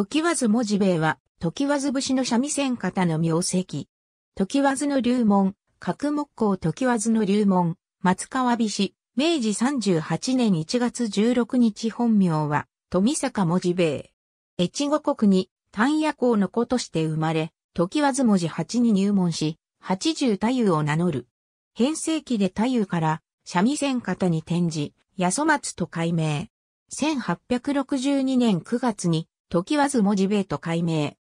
時わず文字兵衛は、時わず節の三味線方の名跡。時わずの流門、角木工時わずの流門、松川菱、明治38年1月16日本名は、富坂文字兵衛。越後国に、丹野校の子として生まれ、時わず文字八に入門し、八十太夫を名乗る。変世紀で太夫から、三味線方に転じ、八十松と改名。1862年9月に、時わず文字ベート改名。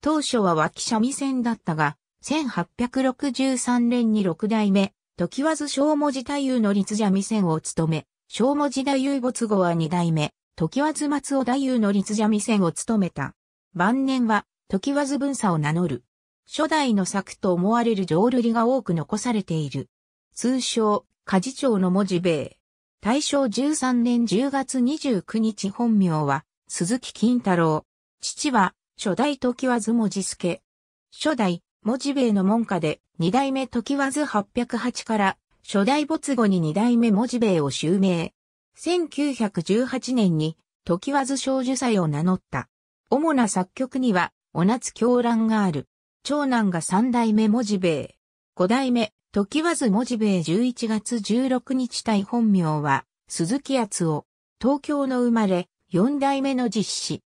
当初は脇三味線だったが、1863年に六代目、時わず小文字太夫の立三味線を務め、小文字太夫没後は二代目、時わず松尾太夫の立三味線を務めた。晩年は、時わず文佐を名乗る。初代の作と思われる浄瑠璃が多く残されている。通称、家事長の文字米。大正13年10月29日本名は、鈴木金太郎。父は、初代時和津文字助。初代、文字兵衛の門下で、二代目時和津808から、初代没後に二代目文字兵衛を襲名。1918年に、時和津少女祭を名乗った。主な作曲には、お夏狂乱がある。長男が三代目文字兵衛。五代目、時和津文字兵衛11月16日対本名は、鈴木厚夫。東京の生まれ、4代目の実施。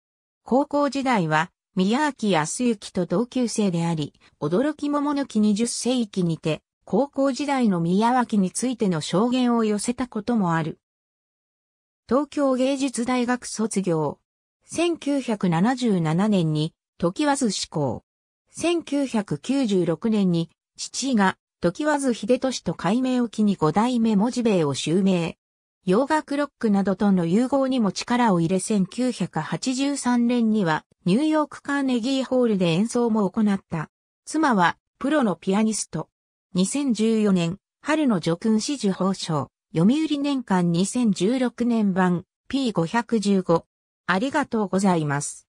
高校時代は、宮脇康之と同級生であり、驚き桃の木20世紀にて、高校時代の宮脇についての証言を寄せたこともある。東京芸術大学卒業。1977年に、時和津志向。1996年に、父が、時和津秀俊と改名を機に五代目文字兵衛を襲名。洋楽ロックなどとの融合にも力を入れ1983年にはニューヨークカーネギーホールで演奏も行った。妻はプロのピアニスト。2014年春の叙勲紫綬褒章読売年間2016年版 P515 ありがとうございます。